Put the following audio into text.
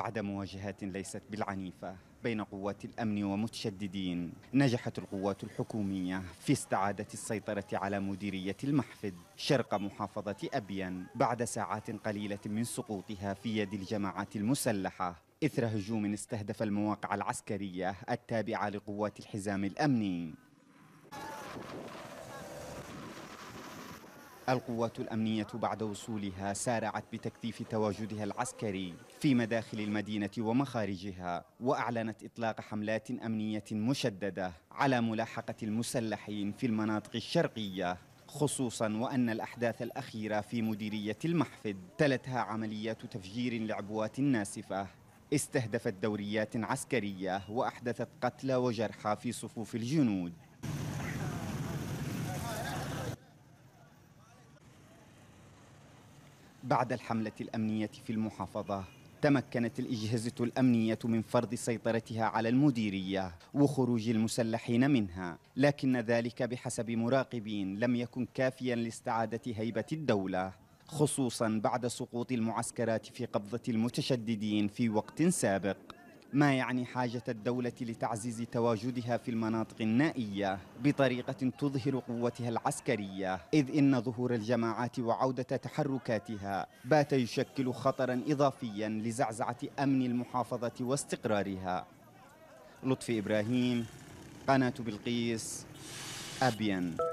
بعد مواجهات ليست بالعنيفة بين قوات الأمن ومتشددين نجحت القوات الحكومية في استعادة السيطرة على مديرية المحفد شرق محافظة أبين بعد ساعات قليلة من سقوطها في يد الجماعات المسلحة إثر هجوم استهدف المواقع العسكرية التابعة لقوات الحزام الأمني القوات الأمنية بعد وصولها سارعت بتكثيف تواجدها العسكري في مداخل المدينة ومخارجها وأعلنت إطلاق حملات أمنية مشددة على ملاحقة المسلحين في المناطق الشرقية خصوصا وأن الأحداث الأخيرة في مديرية المحفد تلتها عمليات تفجير لعبوات ناسفة استهدفت دوريات عسكرية وأحدثت قتلى وجرحى في صفوف الجنود بعد الحملة الأمنية في المحافظة تمكنت الإجهزة الأمنية من فرض سيطرتها على المديرية وخروج المسلحين منها لكن ذلك بحسب مراقبين لم يكن كافيا لاستعادة هيبة الدولة خصوصا بعد سقوط المعسكرات في قبضة المتشددين في وقت سابق ما يعني حاجة الدولة لتعزيز تواجدها في المناطق النائية بطريقة تظهر قوتها العسكرية إذ إن ظهور الجماعات وعودة تحركاتها بات يشكل خطرا إضافيا لزعزعة أمن المحافظة واستقرارها لطفي إبراهيم قناة بلقيس أبين